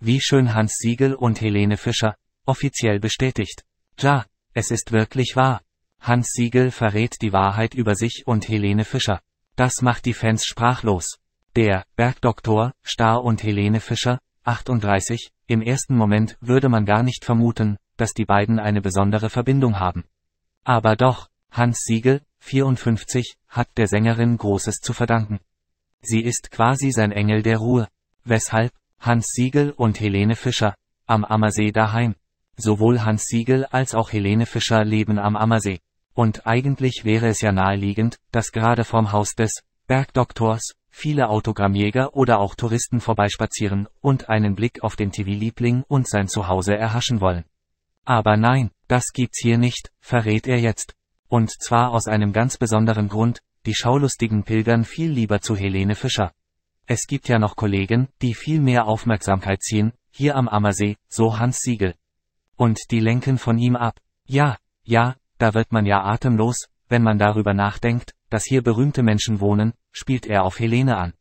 Wie schön Hans Siegel und Helene Fischer, offiziell bestätigt. Ja, es ist wirklich wahr. Hans Siegel verrät die Wahrheit über sich und Helene Fischer. Das macht die Fans sprachlos. Der Bergdoktor, Star und Helene Fischer, 38, im ersten Moment würde man gar nicht vermuten, dass die beiden eine besondere Verbindung haben. Aber doch, Hans Siegel, 54, hat der Sängerin Großes zu verdanken. Sie ist quasi sein Engel der Ruhe. Weshalb? Hans Siegel und Helene Fischer. Am Ammersee daheim. Sowohl Hans Siegel als auch Helene Fischer leben am Ammersee. Und eigentlich wäre es ja naheliegend, dass gerade vorm Haus des Bergdoktors viele Autogrammjäger oder auch Touristen vorbeispazieren und einen Blick auf den TV-Liebling und sein Zuhause erhaschen wollen. Aber nein, das gibt's hier nicht, verrät er jetzt. Und zwar aus einem ganz besonderen Grund, die Schaulustigen pilgern viel lieber zu Helene Fischer. Es gibt ja noch Kollegen, die viel mehr Aufmerksamkeit ziehen, hier am Ammersee, so Hans Siegel. Und die lenken von ihm ab. Ja, ja, da wird man ja atemlos, wenn man darüber nachdenkt, dass hier berühmte Menschen wohnen, spielt er auf Helene an.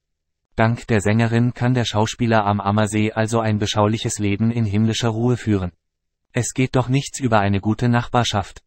Dank der Sängerin kann der Schauspieler am Ammersee also ein beschauliches Leben in himmlischer Ruhe führen. Es geht doch nichts über eine gute Nachbarschaft.